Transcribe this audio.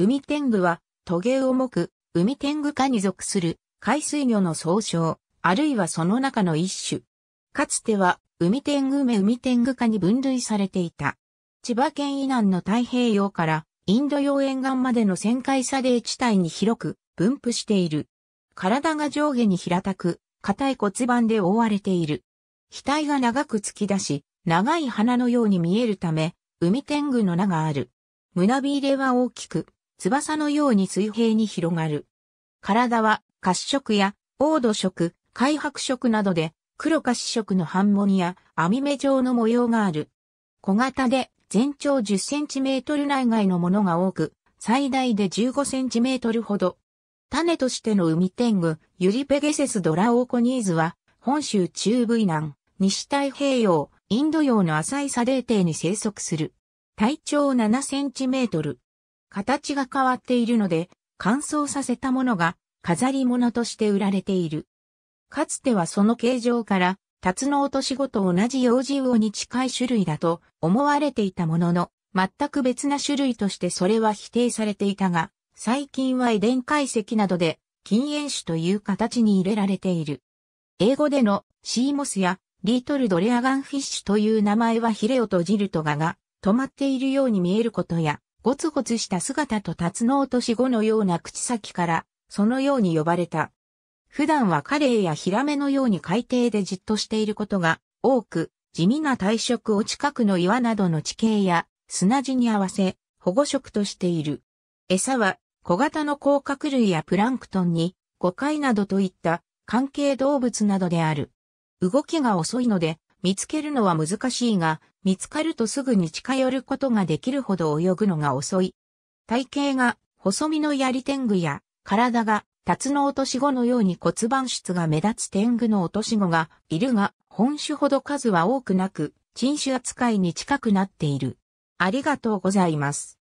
海天狗は、トゲ重く、海天狗科に属する海水魚の総称、あるいはその中の一種。かつては、海天狗目海天狗科に分類されていた。千葉県以南の太平洋からインド洋沿岸までの旋回砂泥地帯に広く分布している。体が上下に平たく、硬い骨盤で覆われている。額が長く突き出し、長い鼻のように見えるため、海天狗の名がある。胸びれは大きく、翼のように水平に広がる。体は褐色や黄土色、灰白色などで黒褐色のハンモニア、網目状の模様がある。小型で全長 10cm 内外のものが多く、最大で 15cm ほど。種としての海天狗、ユリペゲセスドラオーコニーズは、本州中部以南、西太平洋、インド洋の浅い砂泥底に生息する。体長 7cm、形が変わっているので、乾燥させたものが飾り物として売られている。かつてはその形状から、タツノオトシゴと同じ幼児魚に近い種類だと思われていたものの、全く別な種類としてそれは否定されていたが、最近は遺伝解析などで禁煙種という形に入れられている。英語でのシーモスやリートルドレアガンフィッシュという名前はヒレを閉じるとガが止まっているように見えることや、ゴツゴツした姿とタの落としシのような口先から、そのように呼ばれた。普段はカレイやヒラメのように海底でじっとしていることが多く、地味な体色を近くの岩などの地形や砂地に合わせ保護色としている。餌は小型の甲殻類やプランクトンに誤解などといった関係動物などである。動きが遅いので見つけるのは難しいが、見つかるとすぐに近寄ることができるほど泳ぐのが遅い。体型が細身の槍天狗や、体がタツノオトシゴのように骨盤質が目立つ天狗のオトシゴがいるが、本種ほど数は多くなく、人種扱いに近くなっている。ありがとうございます。